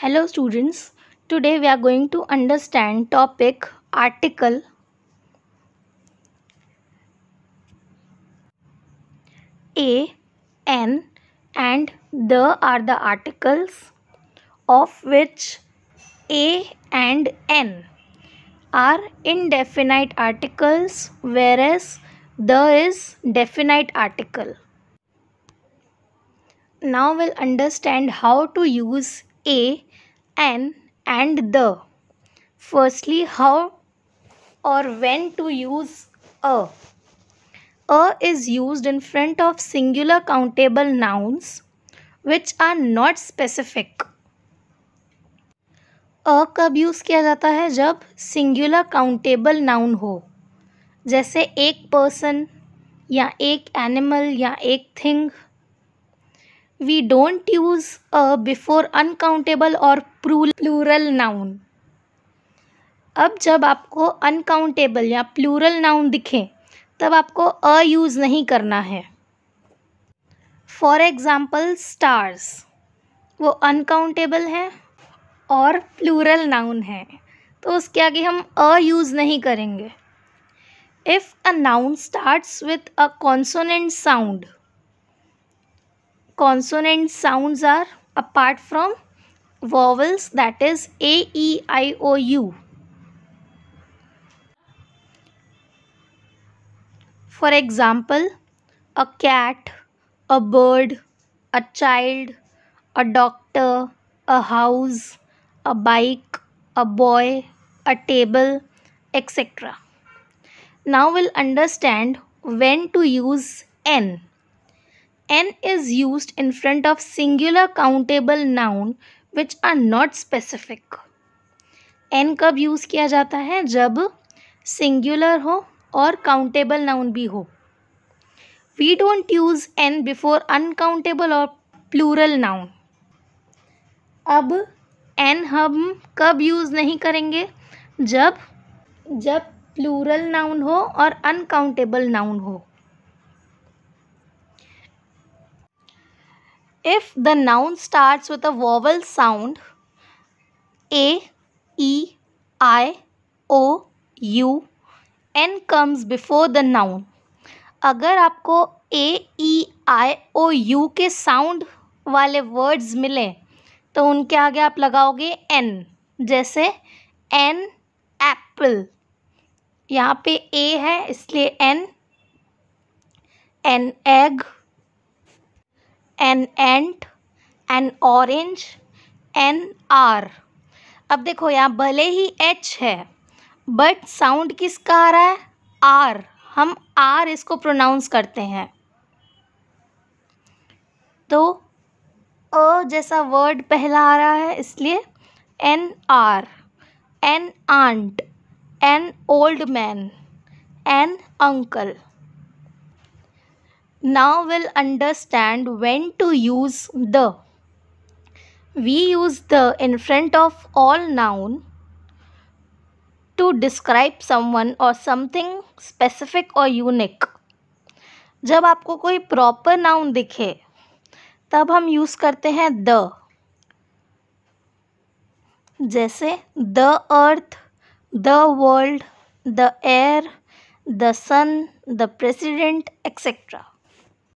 hello students today we are going to understand topic article a n and the are the articles of which a and n are indefinite articles whereas the is definite article now we'll understand how to use a an and the firstly how और when to use a a is use in front of singular countable nouns which are not specific a कब use किया जाता है जब singular countable noun हो जैसे एक person या एक एनिमल या एक thing we don't use a before uncountable or plural noun. अब जब आपको अनकाउंटेबल या प्लूरल नाउन दिखें तब आपको अ यूज़ नहीं करना है फॉर एग्ज़ाम्पल स्टार्स वो अनकाउंटेबल है और प्लूरल नाउन है तो उसके आगे हम अ यूज़ नहीं करेंगे if a noun starts with a consonant sound consonant sounds are apart from vowels that is A, E, I, O, U. For example, a cat, a bird, a child, a doctor, a house, a bike, a boy, a table, etc. Now we'll understand when to use N. n is used in front of singular countable noun which are not specific. n कब use किया जाता है जब singular हो और countable noun भी हो We don't use n before uncountable or plural noun. अब n हम कब यूज़ नहीं करेंगे जब जब प्लूरल नाउन हो और अनकाउंटेबल नाउन हो if the noun starts with a vowel sound a e i o u n comes before the noun अगर आपको A E I O U के साउंड वाले वर्ड्स मिले तो उनके आगे आप लगाओगे एन जैसे एन एप्पल यहाँ पे ए है इसलिए an an egg an ant an orange an hour अब देखो यहाँ भले ही एच है बट साउंड किसका आ रहा है आर हम आर इसको प्रोनाउंस करते हैं तो अ जैसा वर्ड पहला आ रहा है इसलिए an hour an aunt an old man an uncle now we'll understand when to use the. We use the in front of all noun to describe someone or something specific or unique. जब आपको कोई proper noun दिखे तब हम use करते हैं the जैसे the earth the world the air the sun the president etcetera